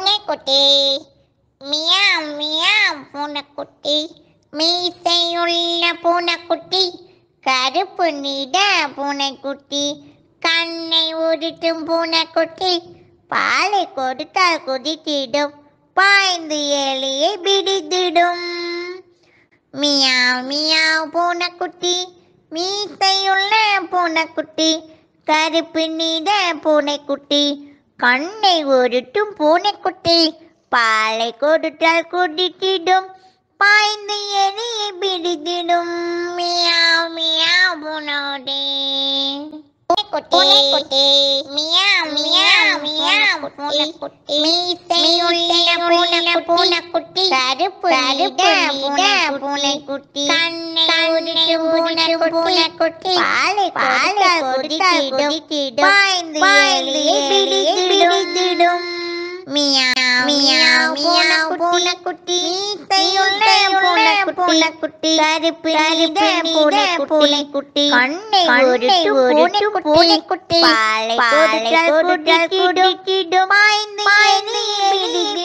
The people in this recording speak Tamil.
பூனைக்குட்டி மியா மியாம் பூனைக்குட்டி மீசையுள்ள பூனைக்குட்டி கருப்பு நிட பூனைக்குட்டி கண்ணை உருட்டும் பூனைக்குட்டி பாலை கொடுத்தால் குதித்திடும் பாய்ந்து ஏழையை பிடித்திடும் மியா மியாவ் பூனைக்குட்டி மீசையுள்ள பூனைக்குட்டி கருப்பு நிற பூனைக்குட்டி கண்ணை ஒருட்டும் பூனைக்குட்டி பாலை கொடுத்தால் குடித்திடும் பாய்ந்து எலியை பிடித்திடும் மியாவ் மியாவ் உணோடே பூனைக்குட்டி மியாவ் மியாவ் மியாவ் பூனைக்குட்டி மீசையுள்ள பூனை பூனைக்குட்டி கருப்பு கருப்பு இட பூனைக்குட்டி கண்ணை உருட்டு பூனை பூனைக்குட்டி பாலை பாலை குடித்திடும் பூனைக்குட்டி பூனைக்குட்டி கருப்பு கருப்பு பூனை பூனைக்குட்டி கண்ணை ஒரு பூனை பூனைக்குட்டி பாலை பாலை குடிக்கிடும் மாய்ந்து மாய்ந்து